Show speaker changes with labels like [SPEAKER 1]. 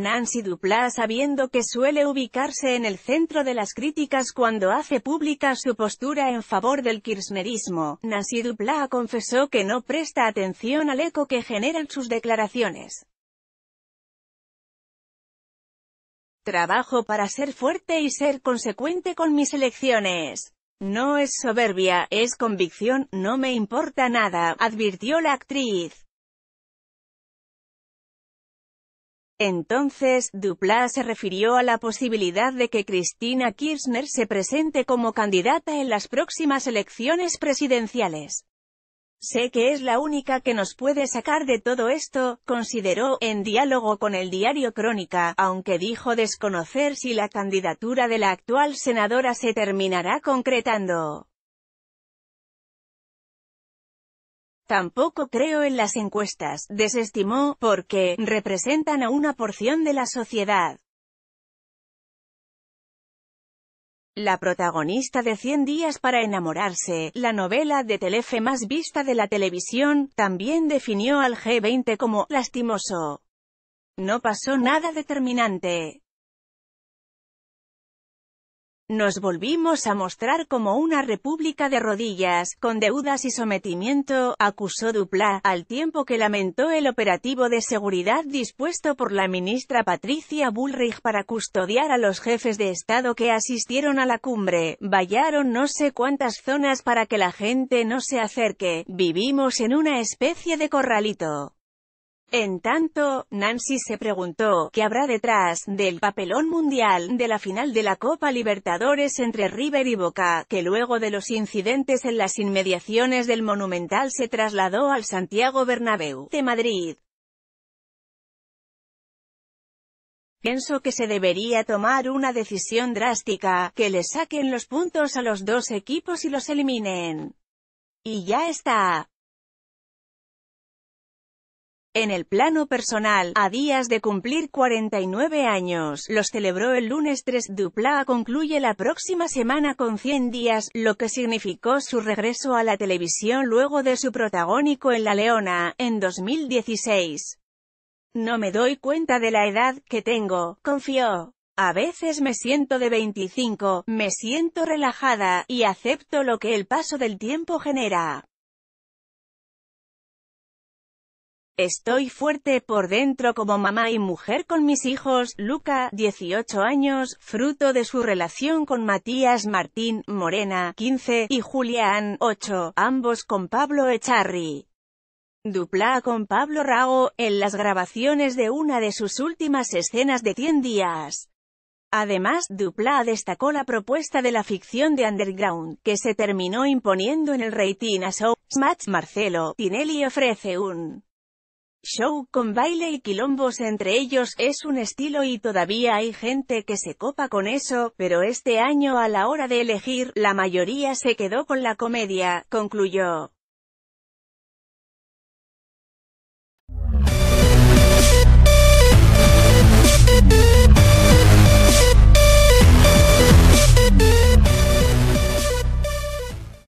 [SPEAKER 1] Nancy Dupla sabiendo que suele ubicarse en el centro de las críticas cuando hace pública su postura en favor del kirchnerismo. Nancy Dupla confesó que no presta atención al eco que generan sus declaraciones. Trabajo para ser fuerte y ser consecuente con mis elecciones. No es soberbia, es convicción, no me importa nada, advirtió la actriz. Entonces, Duplá se refirió a la posibilidad de que Cristina Kirchner se presente como candidata en las próximas elecciones presidenciales. Sé que es la única que nos puede sacar de todo esto, consideró, en diálogo con el diario Crónica, aunque dijo desconocer si la candidatura de la actual senadora se terminará concretando. Tampoco creo en las encuestas, desestimó, porque, representan a una porción de la sociedad. La protagonista de 100 días para enamorarse, la novela de Telefe más vista de la televisión, también definió al G20 como «lastimoso». No pasó nada determinante. Nos volvimos a mostrar como una república de rodillas, con deudas y sometimiento, acusó Dupla, al tiempo que lamentó el operativo de seguridad dispuesto por la ministra Patricia Bullrich para custodiar a los jefes de Estado que asistieron a la cumbre. Vallaron no sé cuántas zonas para que la gente no se acerque, vivimos en una especie de corralito. En tanto, Nancy se preguntó, ¿qué habrá detrás del papelón mundial de la final de la Copa Libertadores entre River y Boca, que luego de los incidentes en las inmediaciones del Monumental se trasladó al Santiago Bernabéu de Madrid? Pienso que se debería tomar una decisión drástica, que le saquen los puntos a los dos equipos y los eliminen. Y ya está. En el plano personal, a días de cumplir 49 años, los celebró el lunes 3. Dupla concluye la próxima semana con 100 días, lo que significó su regreso a la televisión luego de su protagónico en La Leona, en 2016. No me doy cuenta de la edad que tengo, confió. A veces me siento de 25, me siento relajada, y acepto lo que el paso del tiempo genera. Estoy fuerte por dentro como mamá y mujer con mis hijos, Luca, 18 años, fruto de su relación con Matías Martín, Morena, 15, y Julián, 8, ambos con Pablo Echarri. Dupla con Pablo Rago, en las grabaciones de una de sus últimas escenas de 100 días. Además, Dupla destacó la propuesta de la ficción de Underground, que se terminó imponiendo en el rating a Show. Smash Marcelo Tinelli ofrece un Show con baile y quilombos entre ellos, es un estilo y todavía hay gente que se copa con eso, pero este año a la hora de elegir, la mayoría se quedó con la comedia, concluyó.